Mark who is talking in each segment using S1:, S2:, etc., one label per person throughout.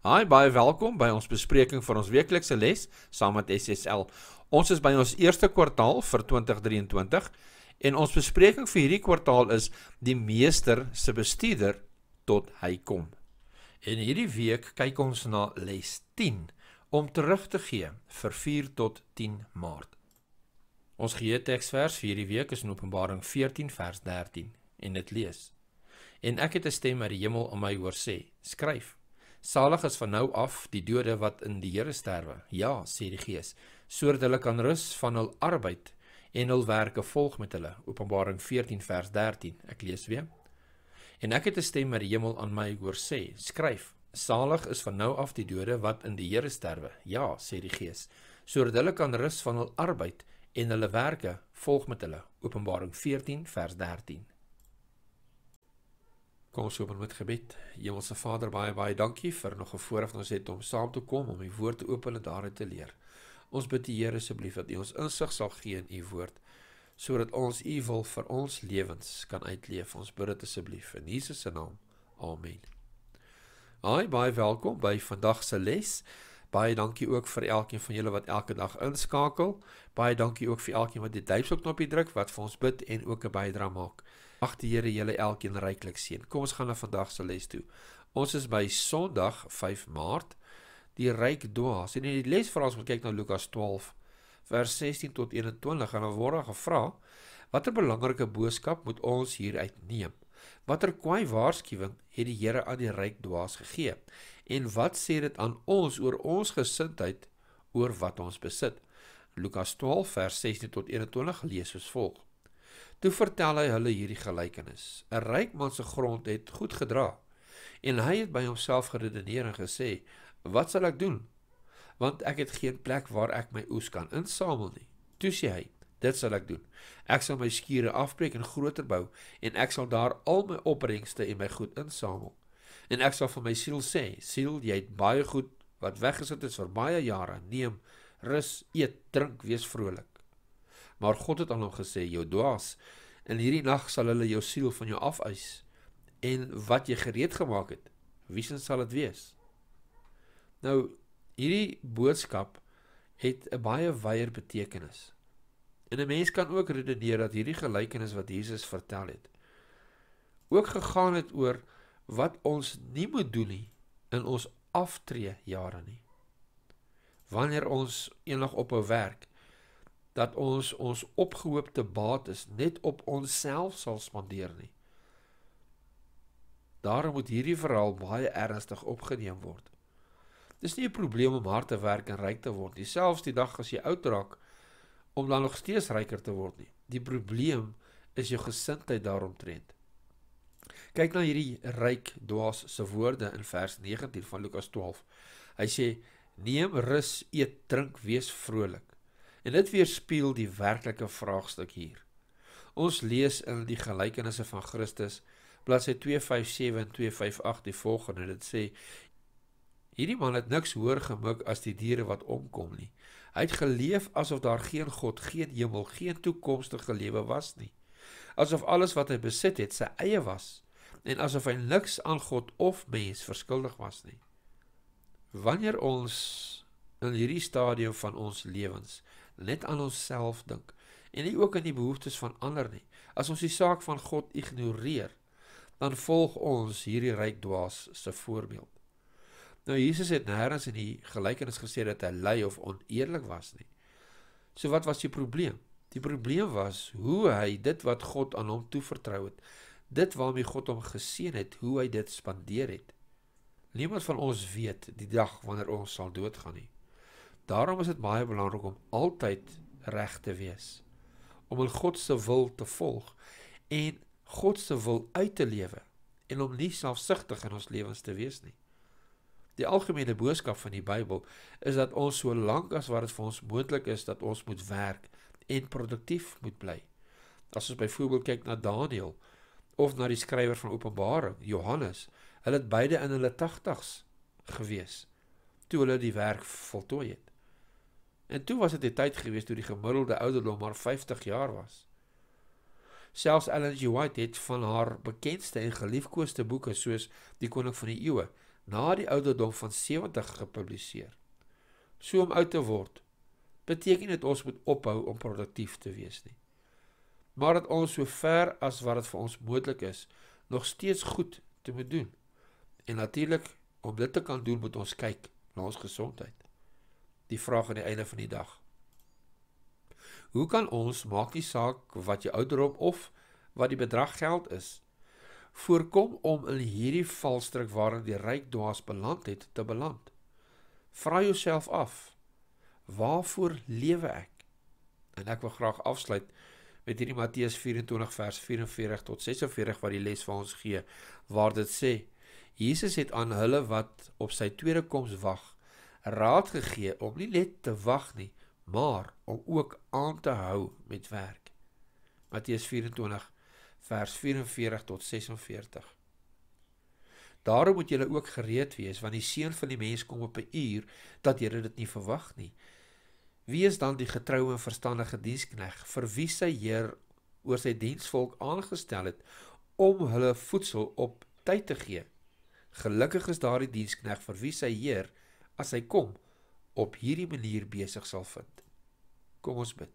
S1: Hi, baie welkom by ons bespreking van ons weeklikse les saam met SSL. Ons is by ons eerste kwartaal vir 2023 en ons bespreking vir hierdie kwartaal is die meester se bestuurder tot hy kom. En hierdie week kyk ons na les 10 om terug te gee vir 4 tot 10 Maart. Ons gee teksvers vir hierdie week is in Openbaring 14 vers 13 en dit lees: En ek het 'n stem uit die hemel aan my hoor sê: Skryf Salig is van nou af die dode wat in die Here sterwe. Ja, sê die Gees, sodat hulle kan rus van hul arbeid en hul werke volg met hulle. Openbaring 14 vers 13. Ek lees weer. En ek het 'n stem uit die hemel aan my hoor sê: Skryf, salig is van nou af die dode wat in die Here sterwe. Ja, sê die Gees, sodat hulle kan rus van hul arbeid en hulle werke volg met hulle. Openbaring 14 vers 13. Kom ons open met gebed. Hemelse Vader, baie baie dankie vir nog 'n voorreg ons het om saam te kom om U woord te open en daaruit te leer. Ons bid die Here asseblief dat U ons insig sal gee in U woord sodat ons U wil vir ons lewens kan uitleef. Ons bid dit asseblief in Jesus se naam. Amen. Hi, baie welkom by vandag se les. Baie dankie ook vir elkeen van julle wat elke dag inskakel. Baie dankie ook vir elkeen wat die duimpie knoppie druk wat vir ons bid en ook 'n bydrae maak. Mag die Here julle elkeen ryklik seën. Kom ons gaan na vandag se les toe. Ons is by Sondag 5 Maart. Die ryk dwaas. En in die les vra ons om kyk na Lukas 12 vers 16 tot 21 en dan word daar gevra watter belangrike boodskap moet ons hier uitneem? Watter kwaai waarskuwing het die Here aan die ryk dwaas gegee? En wat sê dit aan ons oor ons gesindheid oor wat ons besit? Lukas 12 vers 16 tot 21 lees soos volg: Toe vertel hy hulle hierdie gelykenis: 'n Ryk man se grond het goed gedra, en hy het by homself geredeneer en gesê: "Wat sal ek doen? Want ek het geen plek waar ek my oes kan insamel nie." Toe sê hy: "Dit sal ek doen. Ek sal my skure afbreek en groter bou, en ek sal daar al my opbrengste en my goed insamel. En ek sal vir my siel sê: "Siel, jy het baie goed wat weggesit is vir baie jare. Neem rus, eet, drink, wees vrolik." Maar God het aan hom gesê: "Jou dwaas, In hierdie nag sal hulle jou siel van jou afeis en wat jy gereed gemaak het, wie sin sal dit wees? Nou hierdie boodskap het 'n baie wyeer betekenis. En 'n mens kan ook redeneer dat hierdie gelykenis wat Jesus vertel het ook gegaan het oor wat ons nie moet doen nie in ons aftree jare nie. Wanneer ons eendag ophou werk dat ons ons opgehoopte bates net op onsself sal spandeer nie. Daarom moet hierdie verhaal baie ernstig opgeneem word. Dis nie 'n probleem om hard te werk en ryk te word, selfs die dag as jy oud raak om dan nog steeds ryker te word nie. Die probleem is jou gesindheid daaromtrent. Kyk na hierdie ryk dwaas se woorde in vers 19 van Lukas 12. Hy sê: "Neem rus, eet, drink, wees vrolik." En dit weerspieël die werklike vraagstuk hier. Ons lees in die gelykenisse van Christus bladsy 257 en 258 die volgende. Dit sê: Hierdie man het niks hoor gemik as die diere wat omkom nie. Hy het geleef asof daar geen God, geen hemel, geen toekomstige lewe was nie. Asof alles wat hy besit het sy eie was en asof hy niks aan God of mens verskuldig was nie. Wanneer ons in hierdie stadium van ons lewens net aan onsself dink en nie ook aan die behoeftes van ander nie. As ons die saak van God ignoreer, dan volg ons hierdie ryk dwaas se voorbeeld. Nou Jesus het nêrens in die gelykenis gesê dat hy lui of oneerlik was nie. So wat was die probleem? Die probleem was hoe hy dit wat God aan hom toevertrou het, dit waarmee God hom geseën het, hoe hy dit spandeer het. Niemand van ons weet die dag wanneer ons sal doodgaan nie. Daarom is dit baie belangrik om altyd reg te wees. Om in God se wil te volg en God se wil uit te lewe en om nie selfsugtig in ons lewens te wees nie. Die algemene boodskap van die Bybel is dat ons so lank as wat dit vir ons moontlik is dat ons moet werk en produktief moet bly. As ons byvoorbeeld kyk na Daniël of na die skrywer van Openbaring, Johannes, hulle het beide in hulle 80's gewees toe hulle die werk voltooi het. En toe was dit die tyd gewees toe die gemiddelde ouderdom maar 50 jaar was. Selfs Ellen G. White het van haar bekendste en geliefkoeste boeke soos Die Koning van die Eeue na die ouderdom van 70 gepubliseer. So om oud te word beteken dit ons moet ophou om produktief te wees nie. Maar dat ons so ver as wat dit vir ons moontlik is, nog steeds goed te moet doen. En natuurlik, om dit te kan doen, moet ons kyk na ons gesondheid die vraag aan die einde van die dag. Hoe kan ons maak die saak wat jy ouderop of wat die bedrag geld is? Voorkom om in hierdie valstrik waarin die ryk dwaas beland het te beland. Vra jouself af: Waarvoor lewe ek? En ek wil graag afsluit met hierdie Matteus 24 vers 44 tot 46 wat die les vir ons gee, waar dit sê: Jesus het aan hulle wat op sy tweede koms wag, raad gegee om nie net te wag nie, maar om ook aan te hou met werk. Matteus 24 vers 44 tot 46. Daarom moet julle ook gereed wees want die seun van die mens kom op 'n uur dat julle dit nie verwag nie. Wie is dan die getroue en verstandige dienskneg vir wie sy heer oor sy diensvolk aangestel het om hulle voedsel op tyd te gee? Gelukkig is daardie dienskneg vir wie sy heer as hy kom op hierdie manier besig sal vind. Kom ons bid.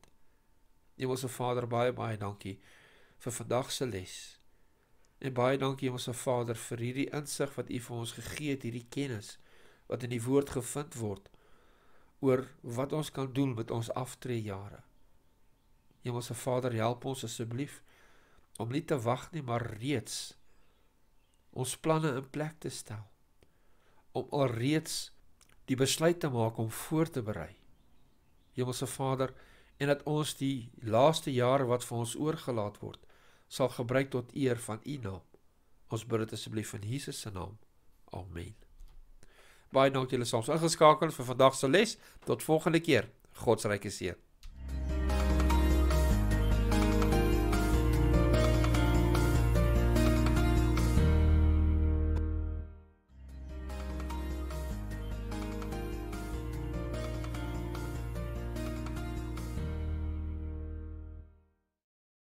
S1: Hemelse Vader, baie baie dankie vir vandag se les. En baie dankie Hemelse Vader vir hierdie insig wat U vir ons gegee het, hierdie kennis wat in die woord gevind word oor wat ons kan doen met ons aftree jare. Hemelse Vader, help ons asseblief om nie te wag nie, maar reeds ons planne in plek te stel om alreeds die besluit te maak om voor te berei. Hemelse Vader, en dat ons die laaste jare wat vir ons oorgelaat word, sal gebruik tot eer van U naam. Ons bid dit asseblief in Jesus se naam. Amen. Baie dankie dat julle soms ingeskakel vir vandag se les. Tot volgende keer. God se ryke seën.